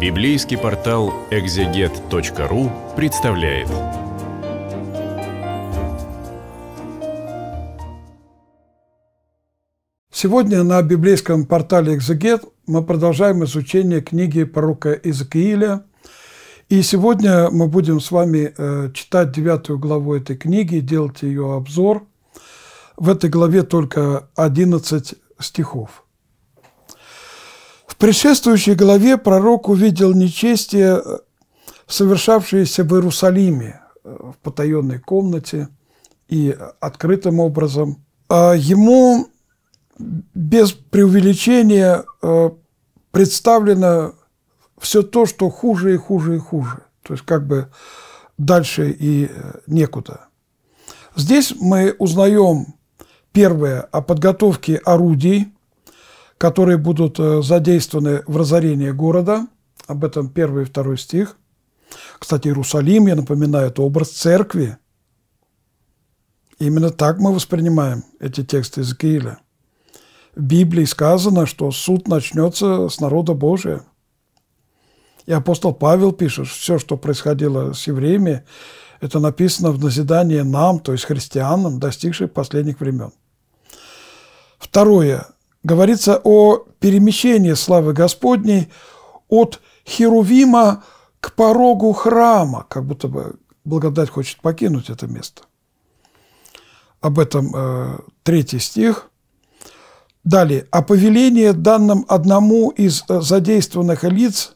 Библейский портал экзегет.ру представляет. Сегодня на библейском портале «Экзегет» мы продолжаем изучение книги пророка Иезекииля. И сегодня мы будем с вами э, читать девятую главу этой книги, делать ее обзор. В этой главе только 11 стихов. В предшествующей главе пророк увидел нечестие, э, совершавшееся в Иерусалиме, э, в потаенной комнате и открытым образом. А ему без преувеличения э, представлено все то, что хуже и хуже и хуже. То есть как бы дальше и некуда. Здесь мы узнаем первое о подготовке орудий – которые будут э, задействованы в разорении города. Об этом первый и второй стих. Кстати, Иерусалим, я напоминаю, это образ церкви. Именно так мы воспринимаем эти тексты из Гииля. В Библии сказано, что суд начнется с народа Божия. И апостол Павел пишет, что все, что происходило с евреями, это написано в назидании нам, то есть христианам, достигших последних времен. Второе говорится о перемещении славы Господней от Херувима к порогу храма, как будто бы благодать хочет покинуть это место. Об этом э, третий стих. Далее. О «А повелении данным одному из э, задействованных лиц,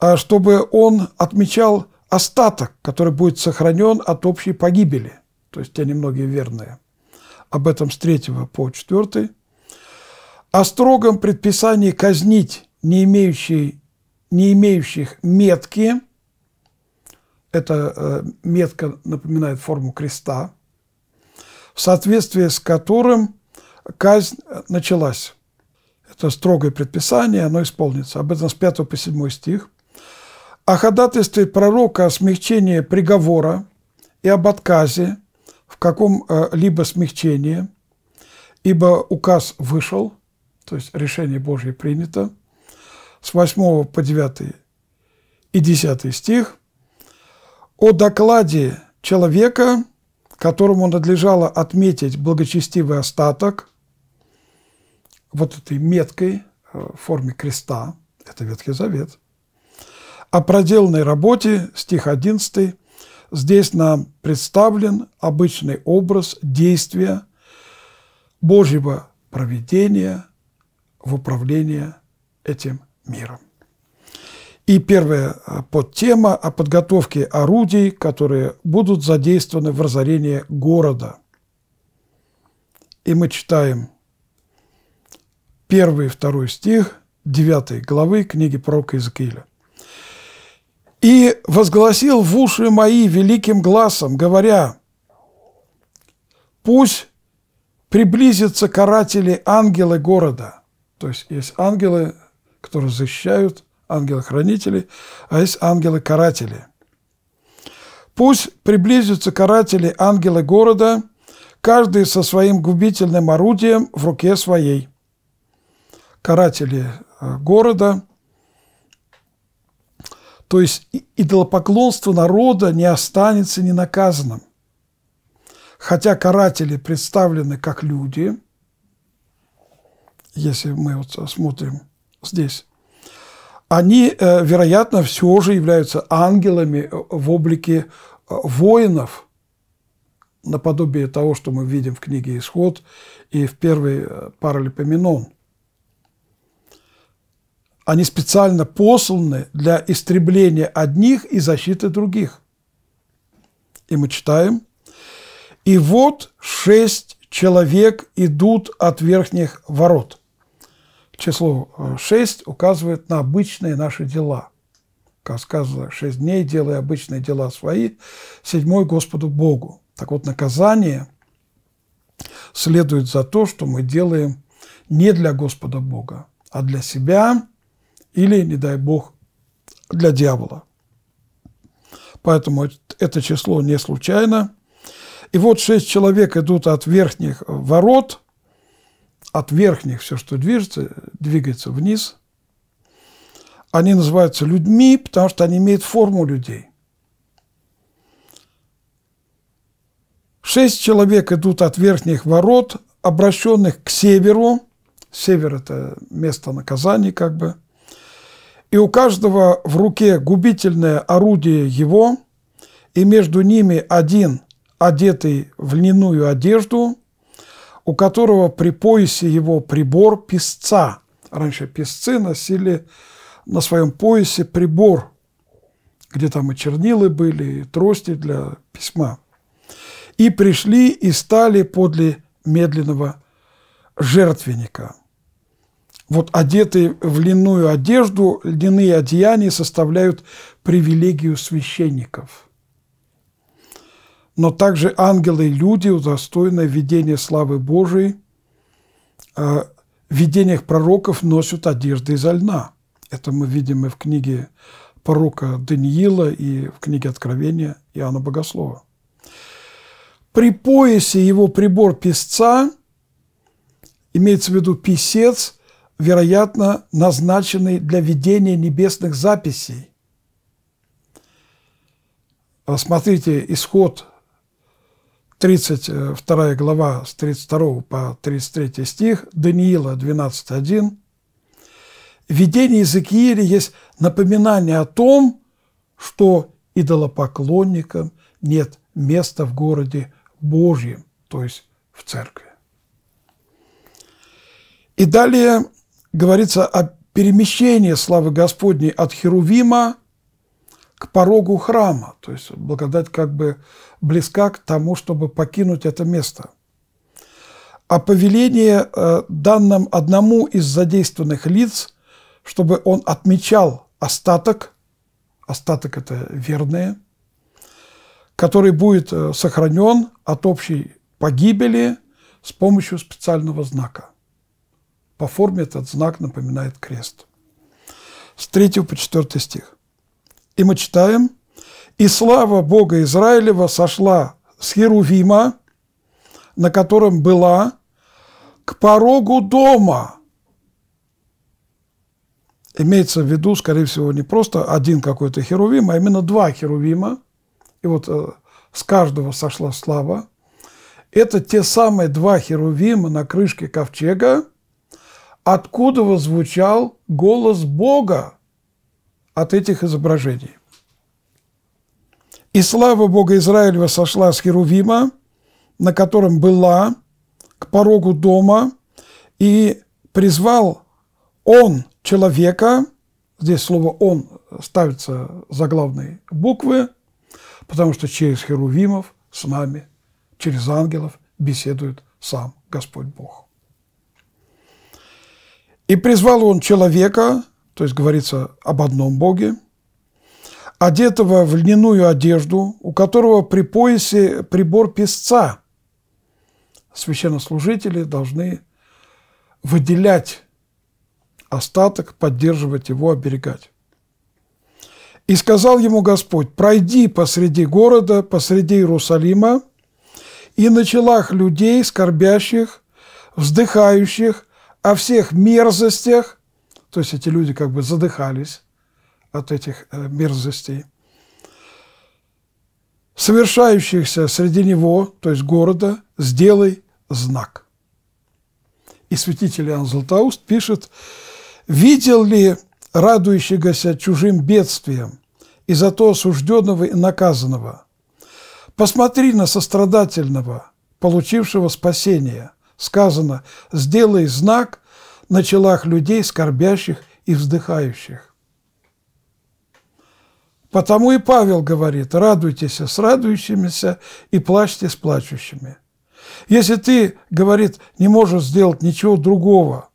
э, чтобы он отмечал остаток, который будет сохранен от общей погибели, то есть те немногие верные – об этом с 3 по 4, о строгом предписании казнить не, имеющие, не имеющих метки, эта э, метка напоминает форму креста, в соответствии с которым казнь э, началась. Это строгое предписание, оно исполнится. Об этом с 5 по 7 стих. О ходатайстве пророка о смягчении приговора и об отказе – каком-либо э, смягчении, ибо указ вышел, то есть решение Божье принято, с 8 по 9 и 10 стих, о докладе человека, которому надлежало отметить благочестивый остаток, вот этой меткой э, в форме креста, это Ветхий Завет, о проделанной работе, стих 11, Здесь нам представлен обычный образ действия Божьего проведения в управлении этим миром. И первая а, подтема о подготовке орудий, которые будут задействованы в разорении города. И мы читаем первый и второй стих 9 главы книги пророка Иезекииля и возгласил в уши мои великим глазом, говоря, «Пусть приблизятся каратели ангелы города». То есть есть ангелы, которые защищают, ангелы-хранители, а есть ангелы-каратели. «Пусть приблизятся каратели ангелы города, каждый со своим губительным орудием в руке своей». Каратели э, города – то есть идолопоклонство народа не останется ненаказанным. Хотя каратели представлены как люди, если мы вот смотрим здесь, они, э, вероятно, все же являются ангелами э, в облике э, воинов, наподобие того, что мы видим в книге «Исход» и в первой паралипоменон – они специально посланы для истребления одних и защиты других. И мы читаем. «И вот шесть человек идут от верхних ворот». Число э, шесть указывает на обычные наши дела. Как сказано, шесть дней делай обычные дела свои, седьмой – Господу Богу. Так вот, наказание следует за то, что мы делаем не для Господа Бога, а для себя – или, не дай бог, для дьявола. Поэтому это число не случайно. И вот шесть человек идут от верхних ворот, от верхних все, что движется, двигается вниз. Они называются людьми, потому что они имеют форму людей. Шесть человек идут от верхних ворот, обращенных к северу. Север – это место наказания, как бы – и у каждого в руке губительное орудие его, и между ними один, одетый в льняную одежду, у которого при поясе его прибор песца. Раньше песцы носили на своем поясе прибор, где там и чернилы были, и трости для письма. И пришли и стали подле медленного жертвенника – вот одетые в льняную одежду, льняные одеяния составляют привилегию священников. Но также ангелы и люди удостоены видения славы Божией. В а, видениях пророков носят одежды из льна. Это мы видим и в книге пророка Даниила, и в книге Откровения Иоанна Богослова. При поясе его прибор песца, имеется в виду писец – вероятно, назначенный для ведения небесных записей. Смотрите, исход 32 глава с 32 по 33 стих, Даниила 12.1. В видении Иезекииля есть напоминание о том, что идолопоклонникам нет места в городе Божьем, то есть в церкви. И далее говорится о перемещении славы Господней от Херувима к порогу храма. То есть благодать как бы близка к тому, чтобы покинуть это место. А повеление э, данным одному из задействованных лиц, чтобы он отмечал остаток, остаток – это верные, который будет э, сохранен от общей погибели с помощью специального знака – по форме этот знак напоминает крест. С 3 по 4 стих. И мы читаем. «И слава Бога Израилева сошла с Херувима, на котором была, к порогу дома». Имеется в виду, скорее всего, не просто один какой-то херувим, а именно два херувима. И вот э, с каждого сошла слава. Это те самые два херувима на крышке ковчега, откуда возвучал голос Бога от этих изображений. И слава Бога Израилева сошла с Херувима, на котором была, к порогу дома, и призвал он человека, здесь слово «он» ставится за главные буквы, потому что через Херувимов с нами, через ангелов беседует сам Господь Бог. И призвал он человека, то есть говорится об одном Боге, одетого в льняную одежду, у которого при поясе прибор песца. Священнослужители должны выделять остаток, поддерживать его, оберегать. И сказал ему Господь, пройди посреди города, посреди Иерусалима, и на челах людей, скорбящих, вздыхающих, о всех мерзостях, то есть эти люди как бы задыхались от этих э, мерзостей, совершающихся среди него, то есть города, сделай знак. И святитель Иоанн Златоуст пишет, «Видел ли радующегося чужим бедствием и зато осужденного и наказанного? Посмотри на сострадательного, получившего спасение, сказано «сделай знак на челах людей, скорбящих и вздыхающих». Потому и Павел говорит «радуйтесь с радующимися и плачьте с плачущими». Если ты, говорит, не можешь сделать ничего другого,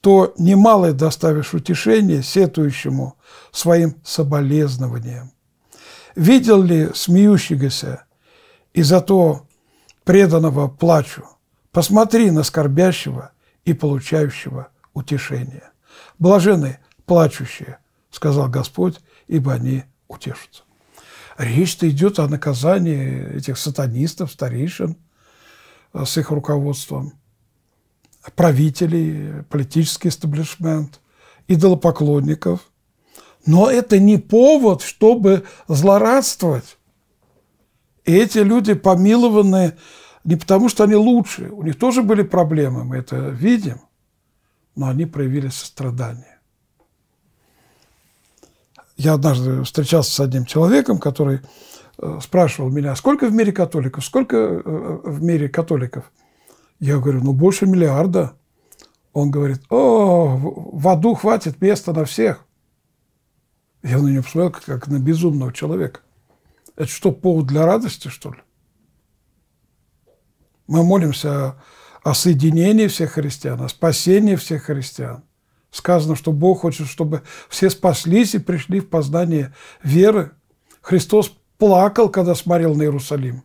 то немалое доставишь утешение сетующему своим соболезнованием. Видел ли смеющегося и то преданного плачу? Посмотри на скорбящего и получающего утешение. Блажены плачущие, сказал Господь, ибо они утешатся. Речь-то идет о наказании этих сатанистов, старейшин э, с их руководством, правителей, политический эстаблишмент, идолопоклонников. Но это не повод, чтобы злорадствовать. эти люди помилованы не потому, что они лучше. У них тоже были проблемы, мы это видим, но они проявили сострадание. Я однажды встречался с одним человеком, который э, спрашивал меня, «А сколько в мире католиков, сколько э, э, в мире католиков? Я говорю, ну больше миллиарда. Он говорит, о, в аду хватит места на всех. Я на него посмотрел, как на безумного человека. Это что, повод для радости, что ли? Мы молимся о соединении всех христиан, о спасении всех христиан. Сказано, что Бог хочет, чтобы все спаслись и пришли в познание веры. Христос плакал, когда смотрел на Иерусалим,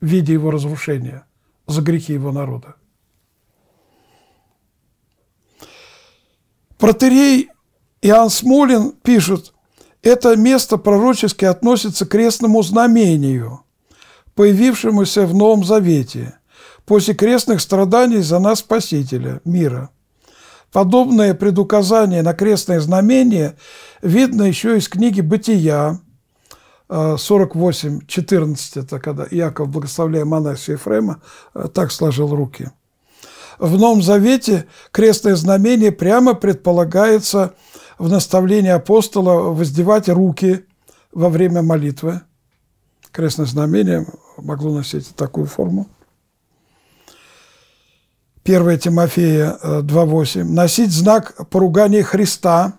виде его разрушения за грехи его народа. Протерей Иоанн Смолин пишет, это место пророчески относится к крестному знамению – появившемуся в Новом Завете после крестных страданий за нас Спасителя мира. Подобное предуказание на крестное знамение видно еще из книги «Бытия», 48, э, 14, это когда Иаков, благословляя монахию Ефрема, э, так сложил руки. В Новом Завете крестное знамение прямо предполагается в наставлении апостола воздевать руки во время молитвы. Крестное знамение могло носить такую форму. 1 Тимофея 2.8. Э, носить знак поругания Христа.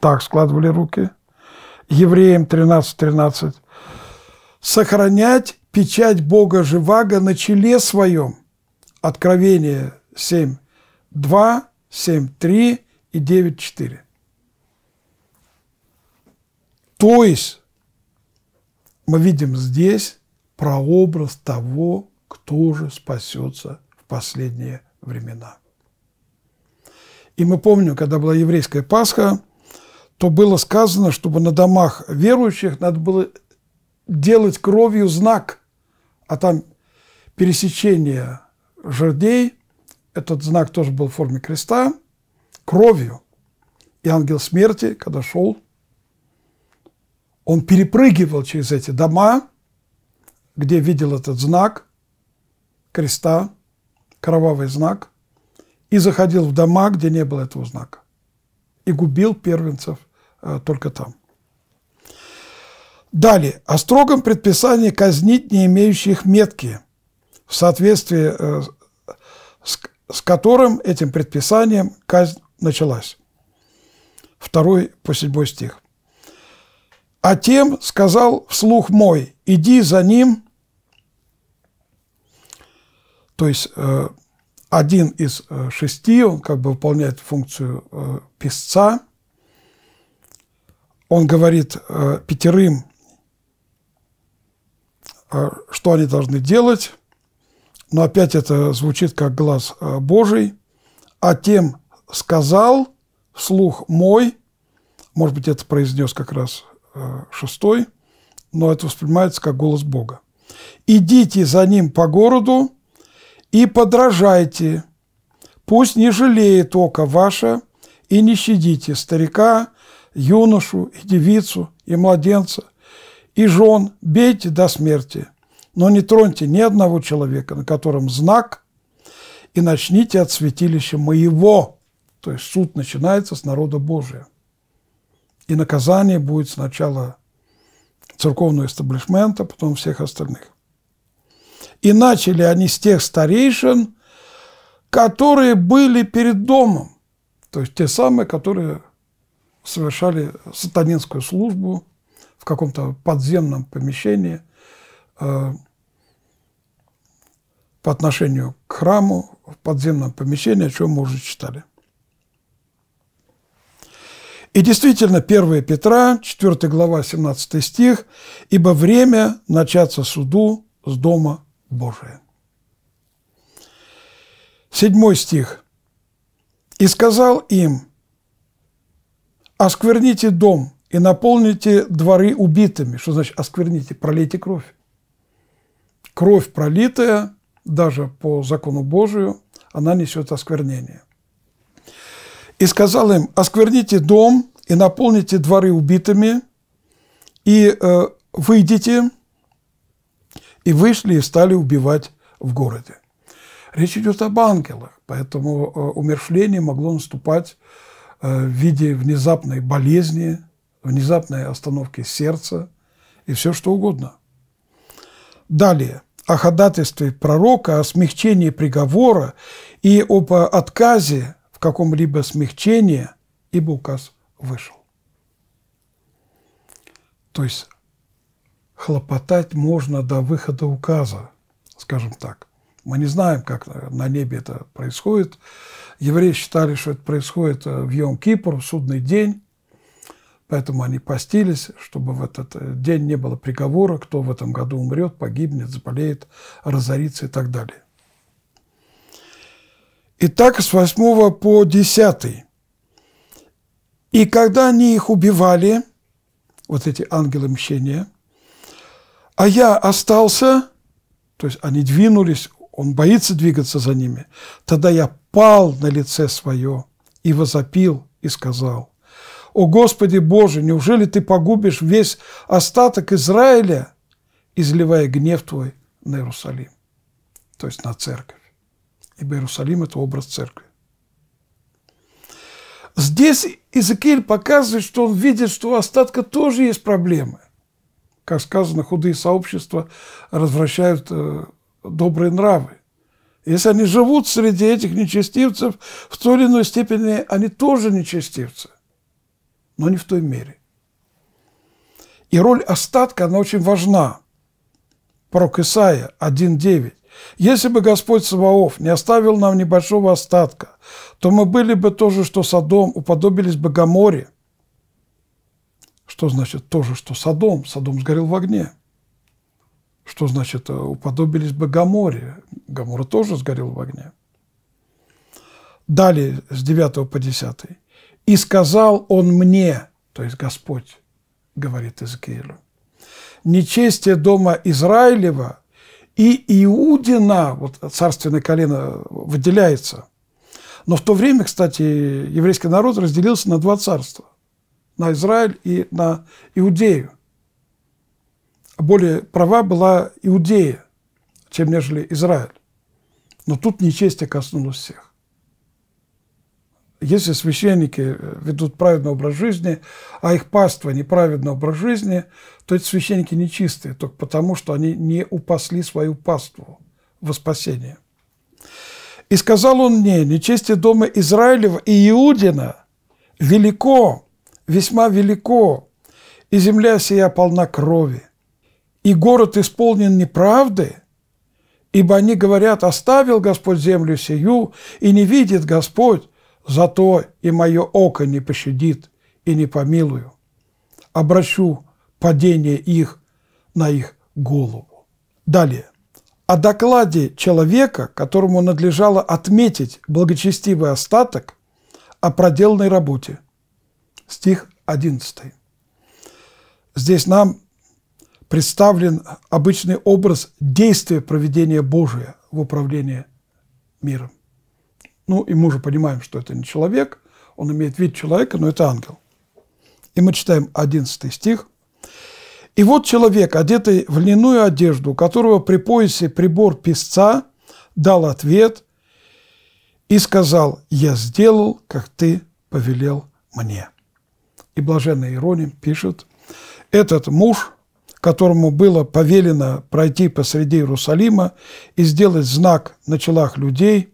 Так складывали руки. Евреям 13.13. 13. Сохранять печать Бога Живаго на челе своем. Откровение 7, 2, 7, 3 и 9, 4. То есть мы видим здесь прообраз того, кто же спасется в последние времена. И мы помним, когда была еврейская Пасха, то было сказано, чтобы на домах верующих надо было делать кровью знак, а там пересечение жердей, этот знак тоже был в форме креста, кровью. И ангел смерти, когда шел, он перепрыгивал через эти дома, где видел этот знак креста, кровавый знак, и заходил в дома, где не было этого знака. И губил первенцев э, только там. Далее. О строгом предписании казнить не имеющих метки, в соответствии э, с, с которым этим предписанием казнь началась. Второй по седьмой стих. А тем сказал вслух мой, иди за ним, то есть э, один из э, шести, он как бы выполняет функцию э, писца, он говорит пятерым, что они должны делать, но опять это звучит как глаз Божий, а тем сказал вслух мой, может быть, это произнес как раз шестой, но это воспринимается как голос Бога. «Идите за ним по городу и подражайте, пусть не жалеет око ваше, и не щадите старика, юношу и девицу, и младенца, и жен, бейте до смерти, но не троньте ни одного человека, на котором знак, и начните от святилища моего». То есть суд начинается с народа Божия. И наказание будет сначала церковного эстаблишмента, потом всех остальных. И начали они с тех старейшин, которые были перед домом, то есть те самые, которые совершали сатанинскую службу в каком-то подземном помещении э, по отношению к храму в подземном помещении, о чем мы уже читали. И действительно, 1 Петра, 4 глава, 17 стих, «Ибо время начаться суду с Дома Божия». Седьмой стих. «И сказал им, оскверните дом и наполните дворы убитыми». Что значит оскверните? Пролейте кровь. Кровь пролитая, даже по закону Божию, она несет осквернение и сказал им, оскверните дом и наполните дворы убитыми, и э, выйдите, и вышли и стали убивать в городе. Речь идет об ангелах, поэтому э, умершление могло наступать э, в виде внезапной болезни, внезапной остановки сердца и все что угодно. Далее о ходатайстве пророка, о смягчении приговора и об отказе каком-либо смягчении, ибо указ вышел. То есть хлопотать можно до выхода указа, скажем так. Мы не знаем, как на небе это происходит. Евреи считали, что это происходит э, в Йом-Кипр, в судный день. Поэтому они постились, чтобы в этот э, день не было приговора, кто в этом году умрет, погибнет, заболеет, разорится и так далее. Итак, с 8 по 10. И когда они их убивали, вот эти ангелы мщения, а я остался, то есть они двинулись, он боится двигаться за ними, тогда я пал на лице свое и возопил, и сказал, «О Господи Боже, неужели Ты погубишь весь остаток Израиля, изливая гнев Твой на Иерусалим?» То есть на церковь ибо Иерусалим – это образ церкви. Здесь Иезекииль показывает, что он видит, что у остатка тоже есть проблемы. Как сказано, худые сообщества развращают э, добрые нравы. Если они живут среди этих нечестивцев, в той или иной степени они тоже нечестивцы, но не в той мере. И роль остатка, она очень важна. Пророк Исаия 1.9. Если бы Господь Саваоф не оставил нам небольшого остатка, то мы были бы тоже, что Содом, уподобились бы Гаморе. Что значит тоже, что Содом? Содом сгорел в огне. Что значит э, уподобились бы Гаморе? Гамора тоже сгорел в огне. Далее, с 9 по 10. «И сказал он мне, то есть Господь, говорит Иезекиилю, нечестие дома Израилева – и Иудина, вот царственное колено, выделяется. Но в то время, кстати, еврейский народ разделился на два царства. На Израиль и на Иудею. Более права была Иудея, чем нежели Израиль. Но тут нечестие коснулось всех. Если священники ведут праведный образ жизни, а их паства неправедный образ жизни – то эти священники нечистые, только потому, что они не упасли свою паству во спасение. «И сказал он мне, нечестие дома Израилева и Иудина велико, весьма велико, и земля сия полна крови, и город исполнен неправды, ибо они говорят, оставил Господь землю сию, и не видит Господь, зато и мое око не пощадит, и не помилую. Обращу падение их на их голову. Далее. О докладе человека, которому надлежало отметить благочестивый остаток о проделанной работе. Стих 11. Здесь нам представлен обычный образ действия проведения Божия в управлении миром. Ну, и мы уже понимаем, что это не человек, он имеет вид человека, но это ангел. И мы читаем 11 стих. И вот человек, одетый в льняную одежду, которого при поясе прибор песца, дал ответ и сказал, «Я сделал, как ты повелел мне». И блаженный Ироним пишет, «Этот муж, которому было повелено пройти посреди Иерусалима и сделать знак на челах людей,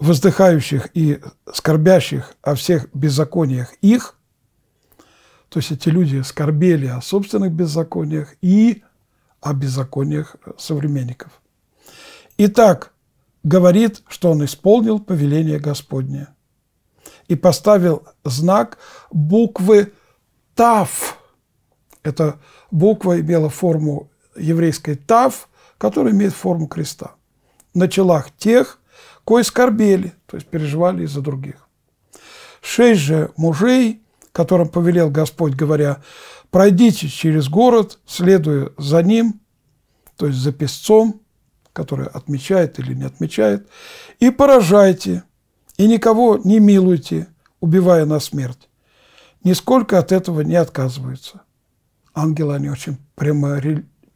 воздыхающих и скорбящих о всех беззакониях их – то есть эти люди скорбели о собственных беззакониях и о беззакониях современников. Итак, говорит, что он исполнил повеление Господне и поставил знак буквы «Тав». Эта буква имела форму еврейской «Тав», которая имеет форму креста. На челах тех, кои скорбели, то есть переживали из-за других. Шесть же мужей – которым повелел Господь, говоря, «Пройдите через город, следуя за ним, то есть за песцом, который отмечает или не отмечает, и поражайте, и никого не милуйте, убивая на смерть. Нисколько от этого не отказываются». Ангелы, они очень прямо,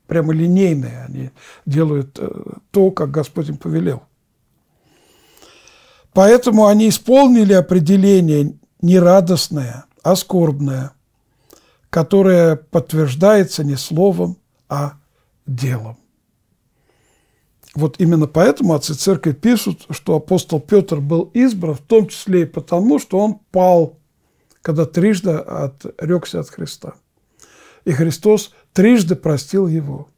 прямолинейные, они делают э, то, как Господь им повелел. Поэтому они исполнили определение нерадостное, а скорбное, которое подтверждается не словом, а делом. Вот именно поэтому отцы церкви пишут, что апостол Петр был избран, в том числе и потому, что он пал, когда трижды отрекся от Христа. И Христос трижды простил его,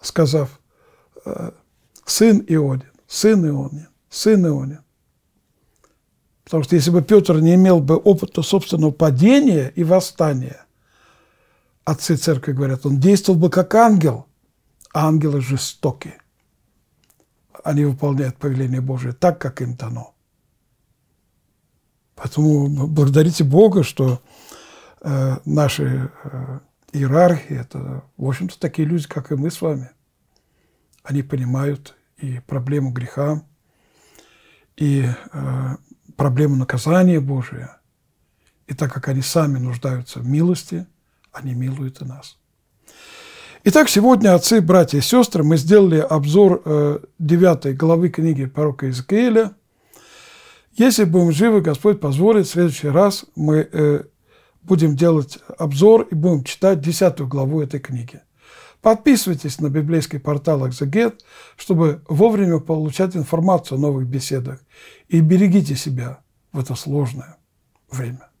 сказав, «Э, сын Иодин, сын Ионин, сын Ионин. Потому что если бы Петр не имел бы опыта собственного падения и восстания, отцы церкви говорят, он действовал бы как ангел, а ангелы жестоки. Они выполняют повеление Божие так, как им дано. Поэтому благодарите Бога, что э, наши э, иерархи, это, в общем-то, такие люди, как и мы с вами. Они понимают и проблему греха, и э, проблему наказания Божия. И так как они сами нуждаются в милости, они милуют и нас. Итак, сегодня, отцы, братья и сестры, мы сделали обзор 9 э, главы книги пророка Иезекииля. Если будем живы, Господь позволит, в следующий раз мы э, будем делать обзор и будем читать 10 главу этой книги. Подписывайтесь на библейский портал «Экзегет», чтобы вовремя получать информацию о новых беседах. И берегите себя в это сложное время.